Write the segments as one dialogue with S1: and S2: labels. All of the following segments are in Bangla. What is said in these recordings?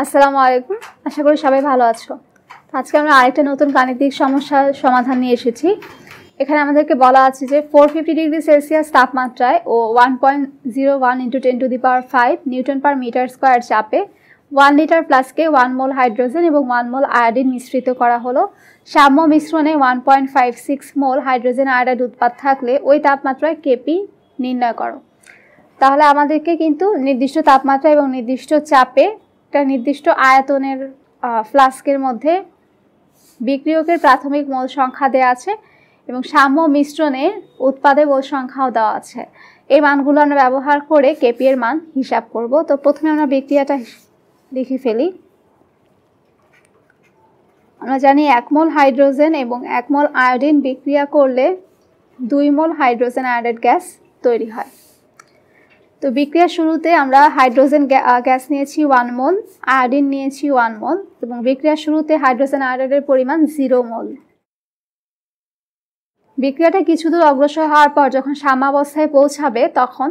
S1: আসসালামু আলাইকুম আশা করি সবাই ভালো আছো আজকে আমরা আরেকটা নতুন গাণিতিক সমস্যার সমাধান নিয়ে এসেছি এখানে আমাদেরকে বলা আছে যে ফোর ফিফটি ডিগ্রি সেলসিয়াস তাপমাত্রায় ও one point zero one into ten to the power five newton per metre square চাপে ওয়ান লিটার প্লাসকে ওয়ান মোল হাইড্রোজেন এবং ওয়ান মোল আয়োডিন মিশ্রিত করা হলো সাম্য মিশ্রণে one point five six mole hydrogen iodide উৎপাদ থাকলে ওই তাপমাত্রায় কেপি নির্ণয় করো তাহলে আমাদেরকে কিন্তু নির্দিষ্ট তাপমাত্রা এবং নির্দিষ্ট চাপে একটা নির্দিষ্ট আয়তনের ফ্লাস্কের মধ্যে বিক্রিয়কের প্রাথমিক মোল সংখ্যা দেওয়া আছে এবং সাম্য মিশ্রণে উৎপাদে মোল সংখ্যাও দেওয়া আছে এই মানগুলো আমরা ব্যবহার করে কেপি এর মান হিসাব করব তো প্রথমে আমরা বিক্রিয়াটা লিখে ফেলি আমরা জানি এক মোল হাইড্রোজেন এবং এক মোল আয়োডিন বিক্রিয়া করলে দুই মোল হাইড্রোজেন আয়োডাইড গ্যাস তৈরি হয় তো বিক্রিয়ার শুরুতে আমরা হাইড্রোজেন গ্যাস নিয়েছি ওয়ান মোল আয়োডিন নিয়েছি ওয়ান মোল এবং বিক্রিয়ার শুরুতে হাইড্রোজেন আয়োডিনের পরিমাণ জিরো মোল বিক্রিয়াটা কিছু দূর অগ্রসর হওয়ার পর যখন সাম্যাবস্থায় পৌঁছাবে তখন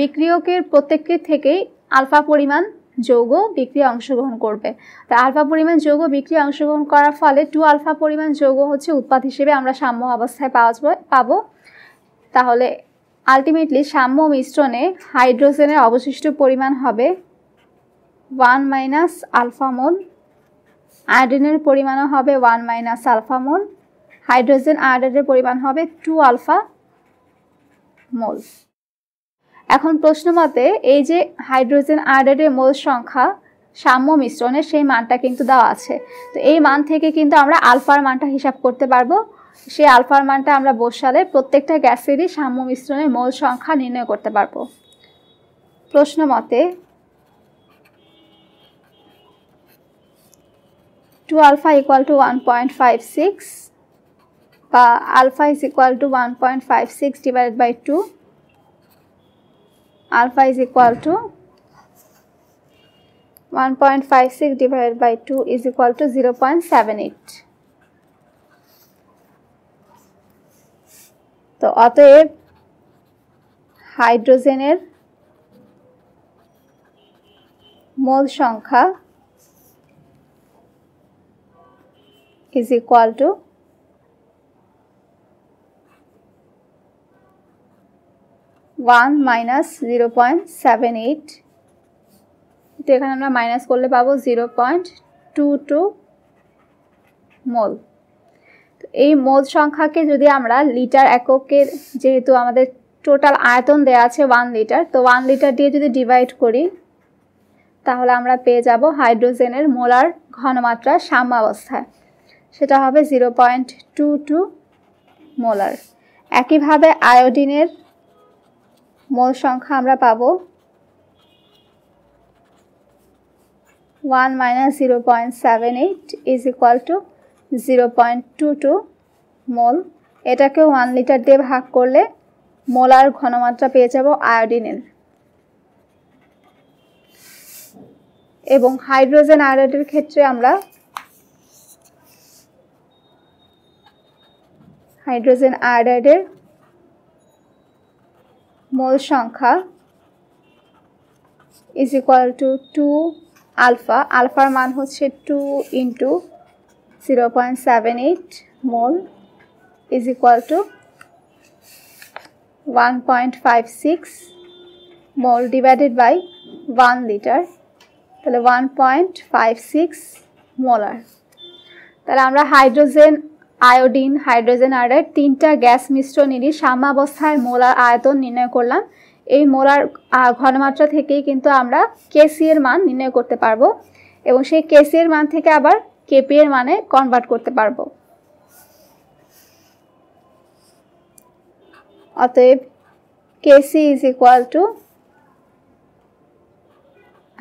S1: বিক্রিয়কের প্রত্যেকটি থেকেই আলফা পরিমাণ যৌগ বিক্রিয়া অংশগ্রহণ করবে তা আলফা পরিমাণ যৌগ বিক্রিয়া অংশগ্রহণ করার ফলে টু আলফা পরিমাণ যৌগ হচ্ছে উৎপাদ হিসেবে আমরা সাম্য অবস্থায় পাওয়া পাবো তাহলে আলটিমেটলি সাম্য মিশ্রণে হাইড্রোজেনের অবশিষ্ট পরিমাণ হবে ওয়ান মাইনাস আলফামোল আয়োডিনের পরিমাণও হবে ওয়ান মাইনাস আলফামোল হাইড্রোজেন আয়োডাইডের পরিমাণ হবে টু আলফা মোল এখন প্রশ্ন মতে এই যে হাইড্রোজেন আয়োডাইডের মোল সংখ্যা সাম্য মিশ্রণের সেই মানটা কিন্তু দেওয়া আছে তো এই মান থেকে কিন্তু আমরা আলফার মানটা হিসাব করতে পারবো সেই আলফার মানটা আমরা বসালে প্রত্যেকটা গ্যাসেরই সাম্য মিশ্রণের মোল সংখ্যা নির্ণয় করতে পারবো প্রশ্ন মতে two alpha equal to one point five six বা alpha is equal to one point five six divide by two alpha is equal to one point five six divide by two is equal to zero point seven eight তো অতএব হাইড্রোজেনের মোল সংখ্যা is equal to one minus zero point seven eight এখানে আমরা মাইনাস করলে পাবো zero point two two mole এই মোল সংখ্যাকে যদি আমরা লিটার এককে যেহেতু আমাদের টোটাল আয়তন দেওয়া আছে ওয়ান লিটার তো ওয়ান লিটার দিয়ে যদি ডিভাইড করি তাহলে আমরা পেয়ে যাব হাইড্রোজেনের মোলার ঘনমাত্রা সাম্যাবস্থায় সেটা হবে zero point two two molar একইভাবে আয়োডিনের মোল সংখ্যা আমরা পাব one minus zero point seven eight is equal to zero point two two mole এটাকে ওয়ান লিটার দিয়ে ভাগ করলে মোলার ঘনমাত্রা পেয়ে যাব আয়োডিনের এবং হাইড্রোজেন আয়োডাইডের ক্ষেত্রে আমরা হাইড্রোজেন আয়োডাইডের মোল সংখ্যা is equal to two alpha আলফার মান হচ্ছে two into 0.78 mole is equal to 1.56 mole divided by 1 liter তাহলে 1.56 মোলার তাহলে আমরা হাইড্রোজেন আয়োডিন হাইড্রোজেন আয়োডাইড তিনটা গ্যাস মিশ্রণেরই সাম্যাবস্থায় মোলার আয়তন নির্ণয় করলাম এই মোলার ঘনমাত্রা থেকেই কিন্তু আমরা কেসি এর মান নির্ণয় করতে পারবো এবং সেই কেসি এর মান থেকে আবার কেপি এর মানে কনভার্ট করতে পারবো অতএব কেসি ইজ ইকুয়াল টু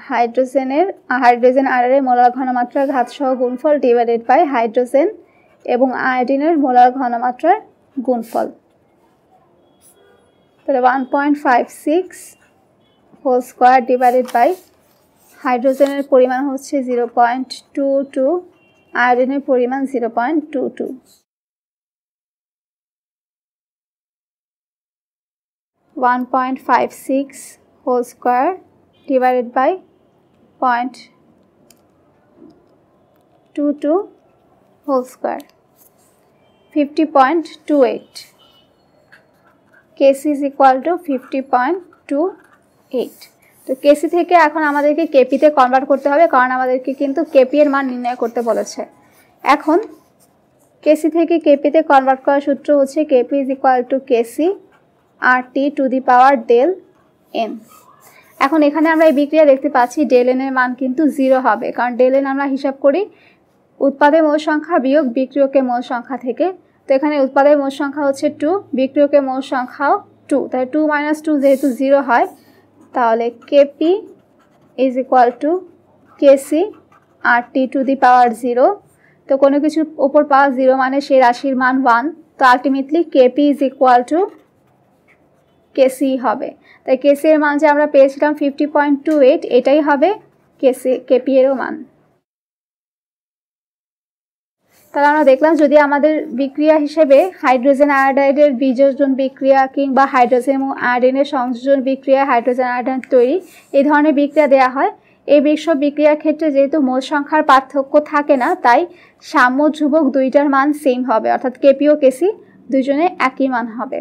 S1: হাইড্রোজেনের হাইড্রোজেন আয়নের মোলার ঘনমাত্রার ঘাতসহ গুণফল ডিভাইডেড বাই হাইড্রোজেন এবং আয়োডিনের মোলার ঘনমাত্রার গুণফল তাহলে one point five six whole square divided by হাইড্রোজেনের পরিমাণ হচ্ছে জিরো পয়েন্ট টু টু আয়োডিনের পরিমাণ zero point two two one point five six whole square divided by point two two whole square fifty point two eight KC is equal to fifty point two eight তো কেসি থেকে এখন আমাদেরকে কেপিতে কনভার্ট করতে হবে কারণ আমাদেরকে কিন্তু কেপি এর মান নির্ণয় করতে বলেছে এখন কেসি থেকে কেপিতে কনভার্ট করার সূত্র হচ্ছে KP is equal to KC R T to the power del N এখন এখানে আমরা এই বিক্রিয়া দেখতে পাচ্ছি ডেল এনের মান কিন্তু জিরো হবে কারণ ডেল এন আমরা হিসাব করি উৎপাদে মোট সংখ্যা বিয়োগ বিক্রিয়কের মোট সংখ্যা থেকে তো এখানে উৎপাদের মোট সংখ্যা হচ্ছে টু বিক্রিয়কের মোট সংখ্যাও টু তাহলে টু মাইনাস টু যেহেতু জিরো হয় তাহলে KP is equal to KC R T to the zero জিরো তো কোনো কিছুর ওপর পাওয়ার জিরো মানে সেই রাশির মান ওয়ান তো ultimately KP is equal to KC হবে তাই কেসি এর মান যে আমরা পেয়েছিলাম ফিফটি পয়েন্ট টু এইট এটাই হবে কেসি কেপি এরও মান তাহলে আমরা দেখলাম যদি আমাদের বিক্রিয়া হিসেবে হাইড্রোজেন আয়োডাইডের বিজোজন বিক্রিয়া কিংবা হাইড্রোজেন এবং আয়োডিনের সংযোজন বিক্রিয়া হাইড্রোজেন আয়োডাইড তৈরি এই ধরনের বিক্রিয়া দেয়া হয় এই বিশ্ব বিক্রিয়ার ক্ষেত্রে যেহেতু মোট সংখ্যার পার্থক্য থাকে না তাই সাম্য যুবক দুইটার মান সেম হবে অর্থাৎ কেপি ও কেসি দুজনে একই মান হবে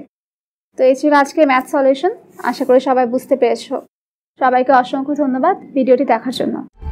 S1: তো এই ছিল আজকে ম্যাথ সলিউশন আশা করি সবাই বুঝতে পেরেছ সবাইকে অসংখ্য ধন্যবাদ ভিডিওটি দেখার জন্য